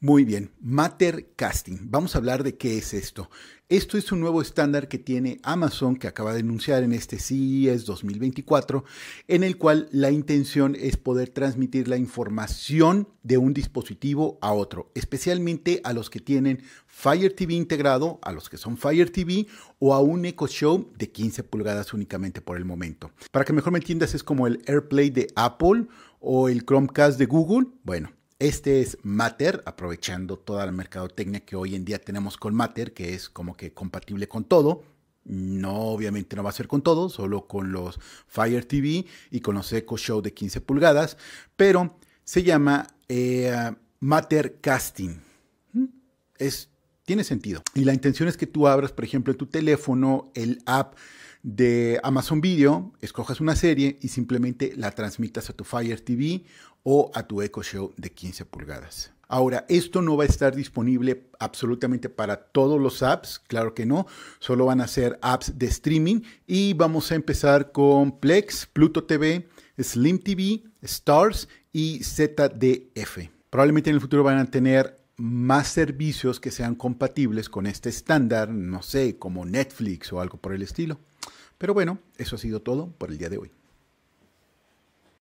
Muy bien, Matter Casting. Vamos a hablar de qué es esto. Esto es un nuevo estándar que tiene Amazon que acaba de anunciar en este CES 2024, en el cual la intención es poder transmitir la información de un dispositivo a otro, especialmente a los que tienen Fire TV integrado, a los que son Fire TV o a un Echo Show de 15 pulgadas únicamente por el momento. Para que mejor me entiendas, es como el AirPlay de Apple o el Chromecast de Google. Bueno, este es Matter, aprovechando toda la mercadotecnia que hoy en día tenemos con Matter, que es como que compatible con todo. No, obviamente no va a ser con todo, solo con los Fire TV y con los Echo Show de 15 pulgadas, pero se llama eh, Matter Casting. Es, tiene sentido. Y la intención es que tú abras, por ejemplo, en tu teléfono el app de Amazon Video, escojas una serie y simplemente la transmitas a tu Fire TV o a tu Echo Show de 15 pulgadas. Ahora, esto no va a estar disponible absolutamente para todos los apps, claro que no, solo van a ser apps de streaming y vamos a empezar con Plex, Pluto TV, Slim TV, Stars y ZDF. Probablemente en el futuro van a tener más servicios que sean compatibles con este estándar, no sé, como Netflix o algo por el estilo. Pero bueno, eso ha sido todo por el día de hoy.